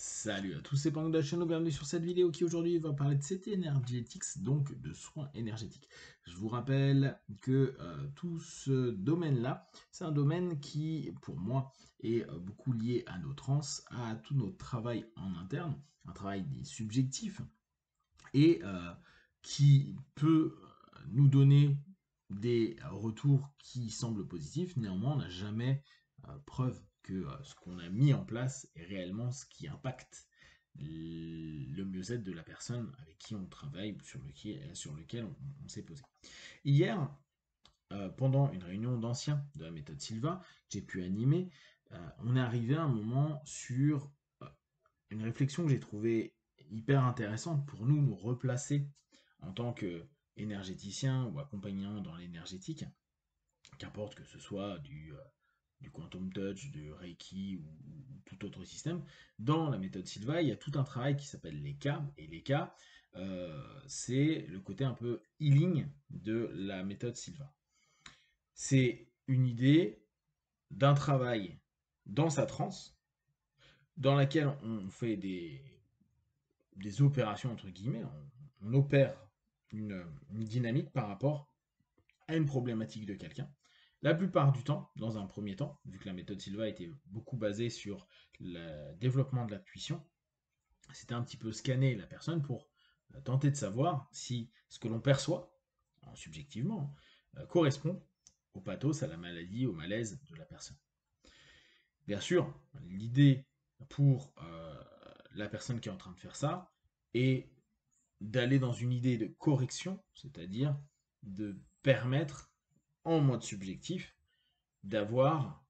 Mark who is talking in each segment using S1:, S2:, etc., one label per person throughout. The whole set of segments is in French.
S1: Salut à tous, c'est Pang de la chaîne, bienvenue sur cette vidéo qui aujourd'hui va parler de CT Energetics, donc de soins énergétiques. Je vous rappelle que euh, tout ce domaine-là, c'est un domaine qui, pour moi, est euh, beaucoup lié à nos trans, à tout notre travail en interne, un travail des subjectifs, et euh, qui peut nous donner des retours qui semblent positifs, néanmoins on n'a jamais preuve que euh, ce qu'on a mis en place est réellement ce qui impacte le mieux-être de la personne avec qui on travaille, sur lequel, euh, sur lequel on, s'est posé. Hier, euh, pendant une réunion d'anciens de la méthode Silva, j'ai pu animer, on est arrivé à un moment sur une réflexion que j'ai trouvée hyper intéressante pour nous nous replacer en tant qu'énergéticien ou accompagnant dans l'énergétique, qu'importe que ce soit du du quantum touch, de Reiki ou, tout autre système, dans la méthode Silva, il y a tout un travail qui s'appelle les cas. Et les cas, euh, c'est le côté un peu healing de la méthode Silva. C'est une idée d'un travail dans sa transe, dans laquelle on fait des, des opérations, entre guillemets, on, opère une dynamique par rapport à une problématique de quelqu'un la plupart du temps, dans un premier temps, vu que la méthode Silva était beaucoup basée sur le développement de l'intuition, c'était un petit peu scanner la personne pour euh, tenter de savoir si ce que l'on perçoit, subjectivement, euh, correspond au pathos, à la maladie, au malaise de la personne. Bien sûr, l'idée pour euh, la personne qui est en train de faire ça est d'aller dans une idée de correction, c'est-à-dire de permettre en mode subjectif, d'avoir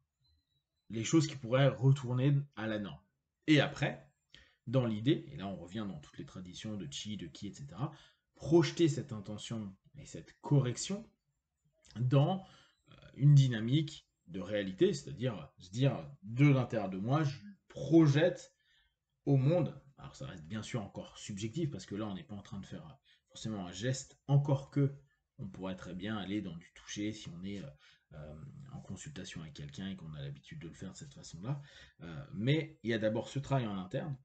S1: les choses qui pourraient retourner à la norme. Et après, dans l'idée, et là on revient dans toutes les traditions de chi, de ki, etc., projeter cette intention et cette correction dans euh, une dynamique de réalité, c'est-à-dire se dire de l'intérieur de moi, je projette au monde, alors ça reste bien sûr encore subjectif parce que là on n'est pas en train de faire euh, forcément un geste, encore que on pourrait très bien aller dans du toucher si on est euh, euh, en consultation avec quelqu'un et qu'on a l'habitude de le faire de cette façon-là. Euh, mais il y a d'abord ce travail en interne,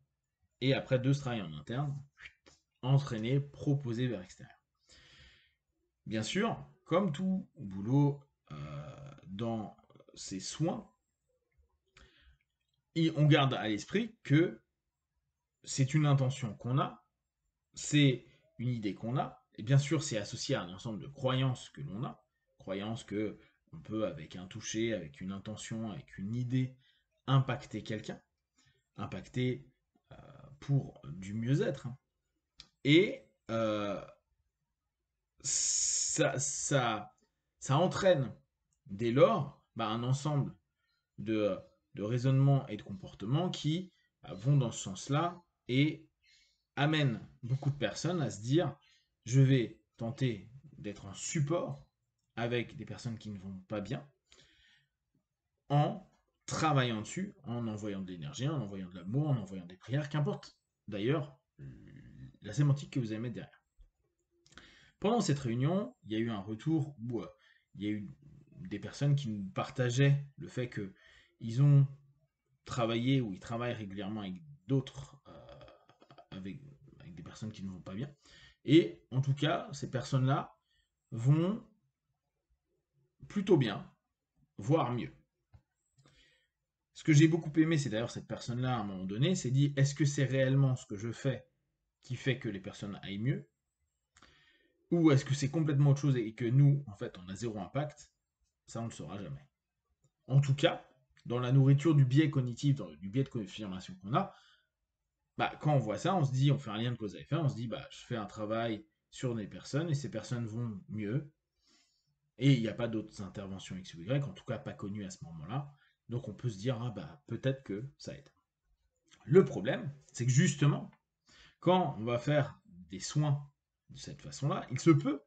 S1: et après deux travail en interne, entraîner, proposer vers l'extérieur. Bien sûr, comme tout boulot dans ses soins, on garde à l'esprit que c'est une intention qu'on a, c'est une idée qu'on a, et bien sûr, c'est associé à un ensemble de croyances que l'on a, croyances que on peut, avec un toucher, avec une intention, avec une idée, impacter quelqu'un, impacter euh, pour du mieux-être. Hein. Et euh, ça, ça, ça, entraîne dès lors bah, un ensemble de, de raisonnements et de comportements qui bah, vont dans ce sens-là et amènent beaucoup de personnes à se dire je vais tenter d'être un support avec des personnes qui ne vont pas bien en travaillant dessus, en envoyant de l'énergie, en envoyant de l'amour, en envoyant des prières, qu'importe d'ailleurs la sémantique que vous allez mettre derrière. Pendant cette réunion, il y a eu un retour où euh, il y a eu des personnes qui nous partageaient le fait qu'ils ont travaillé ou ils travaillent régulièrement avec d'autres, euh, avec, des personnes qui ne vont pas bien, et en tout cas, ces personnes-là vont plutôt bien, voire mieux. Ce que j'ai beaucoup aimé, c'est d'ailleurs cette personne-là, à un moment donné, s'est dit, est-ce que c'est réellement ce que je fais qui fait que les personnes aillent mieux Ou est-ce que c'est complètement autre chose et que nous, en fait, on a zéro impact Ça, on ne le saura jamais. En tout cas, dans la nourriture du biais cognitif, du biais de confirmation qu'on a, bah, quand on voit ça, on se dit, on fait un lien de cause à effet, on se dit, bah, je fais un travail sur des personnes et ces personnes vont mieux. Et il n'y a pas d'autres interventions X ou Y, en tout cas pas connues à ce moment-là. Donc on peut se dire, ah bah peut-être que ça aide. Le problème, c'est que justement, quand on va faire des soins de cette façon-là, il se peut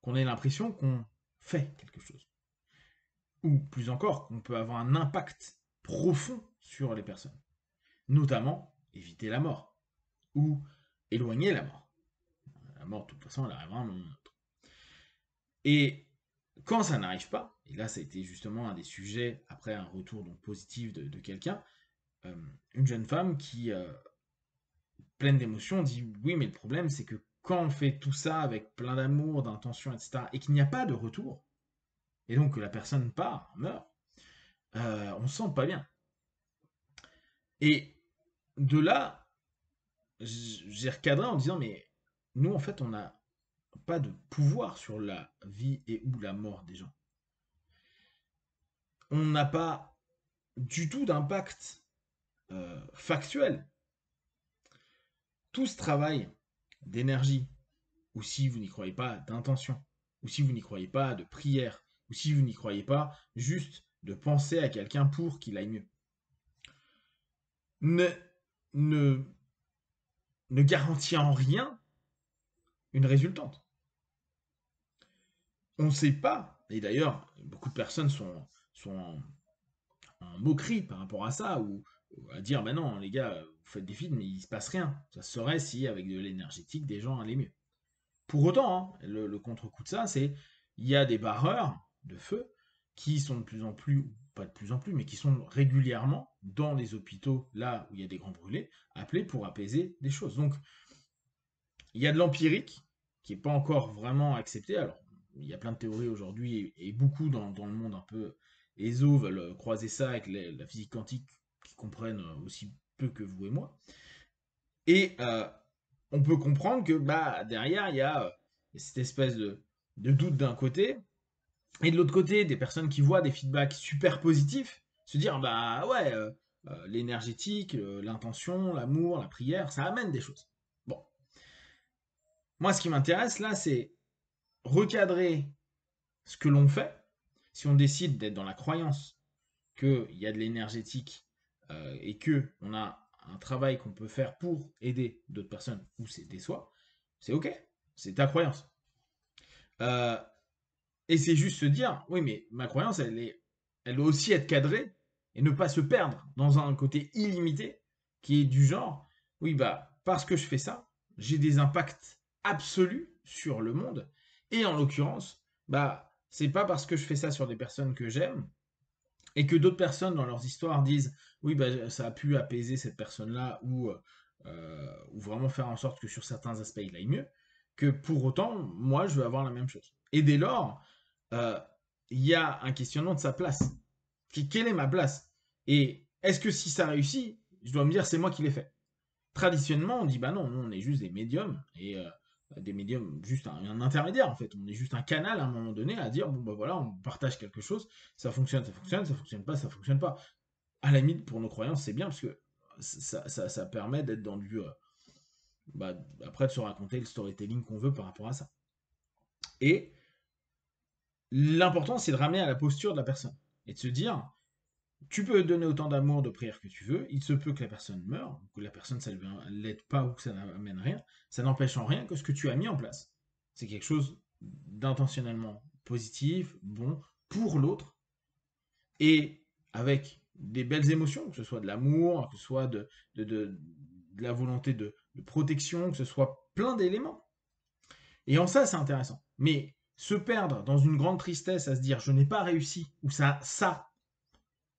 S1: qu'on ait l'impression qu'on fait quelque chose. Ou plus encore, qu'on peut avoir un impact profond sur les personnes. Notamment éviter la mort ou éloigner la mort. La mort, de toute façon, elle arrivera un moment Et quand ça n'arrive pas, et là, ça a été justement un des sujets après un retour donc positif de, quelqu'un, euh, une jeune femme qui, euh, pleine d'émotions, dit Oui, mais le problème, c'est que quand on fait tout ça avec plein d'amour, d'intention, etc., et qu'il n'y a pas de retour, et donc que la personne part, meurt, euh, on se sent pas bien. Et de là, j'ai recadré en disant, mais nous, en fait, on n'a pas de pouvoir sur la vie et ou la mort des gens. On n'a pas du tout d'impact euh, factuel. Tout ce travail d'énergie, ou si vous n'y croyez pas, d'intention, ou si vous n'y croyez pas, de prière, ou si vous n'y croyez pas, juste de penser à quelqu'un pour qu'il aille mieux, ne ne, ne garantit en rien une résultante. On ne sait pas, et d'ailleurs, beaucoup de personnes sont, sont en, moquerie par rapport à ça, ou, à dire, ben non, les gars, vous faites des films, mais il ne se passe rien. Ça serait si, avec de l'énergétique, des gens allaient mieux. Pour autant, hein, le, contre-coup de ça, c'est, il y a des barreurs de feu qui sont de plus en plus, pas de plus en plus, mais qui sont régulièrement dans les hôpitaux, là où il y a des grands brûlés, appelés pour apaiser des choses. Donc, il y a de l'empirique qui n'est pas encore vraiment accepté. Alors, il y a plein de théories aujourd'hui et, beaucoup dans, le monde un peu éso, veulent croiser ça avec la physique quantique qui comprennent aussi peu que vous et moi. Et euh, on peut comprendre que bah, derrière, il y a euh, cette espèce de doute d'un côté, et de l'autre côté, des personnes qui voient des feedbacks super positifs, se dire bah ouais, euh, euh, l'énergétique, euh, l'intention, l'amour, la prière, ça amène des choses. Bon. Moi, ce qui m'intéresse là, c'est recadrer ce que l'on fait. Si on décide d'être dans la croyance qu'il y a de l'énergétique et que on a un travail qu'on peut faire pour aider d'autres personnes ou s'aider soi, c'est ok, c'est ta croyance. Euh, et c'est juste se dire, oui, mais ma croyance, elle, est, elle doit aussi être cadrée et ne pas se perdre dans un côté illimité qui est du genre, oui, bah, parce que je fais ça, j'ai des impacts absolus sur le monde. Et en l'occurrence, bah, c'est pas parce que je fais ça sur des personnes que j'aime et que d'autres personnes dans leurs histoires disent, oui, bah, ça a pu apaiser cette personne-là ou, euh, ou vraiment faire en sorte que sur certains aspects il aille mieux, que pour autant, moi, je veux avoir la même chose. Et dès lors, euh, il y a un questionnement de sa place. Quelle est ma place Et est-ce que si ça réussit, je dois me dire c'est moi qui l'ai fait Traditionnellement, on dit bah non, on est juste des médiums et euh, des médiums, juste un, intermédiaire en fait. On est juste un canal à un moment donné à dire bon bah voilà, on partage quelque chose, ça fonctionne, ça fonctionne, ça fonctionne pas, ça fonctionne pas. À la limite, pour nos croyances, c'est bien parce que ça, permet d'être dans du. Euh, bah, après de se raconter le storytelling qu'on veut par rapport à ça. Et L'important, c'est de ramener à la posture de la personne et de se dire, tu peux donner autant d'amour, de prière que tu veux, il se peut que la personne meure, que la personne, ça ne l'aide pas ou que ça n'amène rien, ça n'empêche en rien que ce que tu as mis en place, c'est quelque chose d'intentionnellement positif, bon, pour l'autre, et avec des belles émotions, que ce soit de l'amour, que ce soit de, de la volonté de, protection, que ce soit plein d'éléments. Et en ça, c'est intéressant. Mais se perdre dans une grande tristesse à se dire je n'ai pas réussi, ou ça, ça,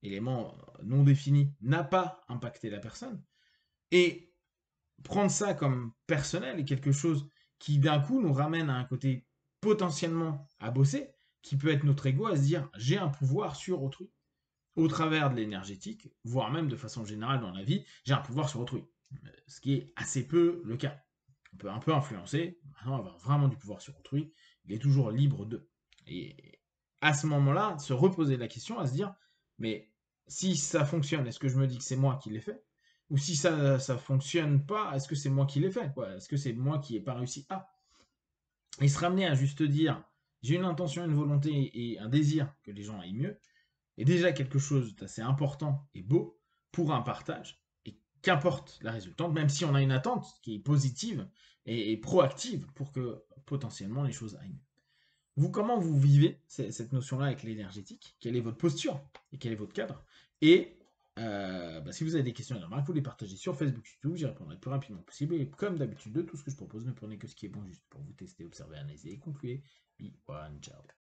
S1: élément non défini, n'a pas impacté la personne, et prendre ça comme personnel et quelque chose qui d'un coup nous ramène à un côté potentiellement à bosser, qui peut être notre ego à se dire j'ai un pouvoir sur autrui. Au travers de l'énergétique, voire même de façon générale dans la vie, j'ai un pouvoir sur autrui. Ce qui est assez peu le cas. On peut un peu influencer, maintenant avoir vraiment du pouvoir sur autrui, il est toujours libre de. Et à ce moment-là, se reposer la question, à se dire, mais si ça fonctionne, est-ce que je me dis que c'est moi qui l'ai fait Ou si ça ne fonctionne pas, est-ce que c'est moi qui l'ai fait Est-ce que c'est moi qui n'ai pas réussi à ah! Et se ramener à juste dire, j'ai une intention, une volonté et un désir que les gens aillent mieux, est déjà quelque chose d'assez important et beau pour un partage. Et qu'importe la résultante, même si on a une attente qui est positive et proactive pour que potentiellement les choses à Vous, comment vous vivez cette notion-là avec l'énergétique Quelle est votre posture et quel est votre cadre Et euh, bah, si vous avez des questions et des remarques, vous les partagez sur Facebook, YouTube, j'y répondrai le plus rapidement possible. Et comme d'habitude de tout ce que je propose, ne prenez que ce qui est bon juste pour vous tester, observer, analyser et conclure. Be one, ciao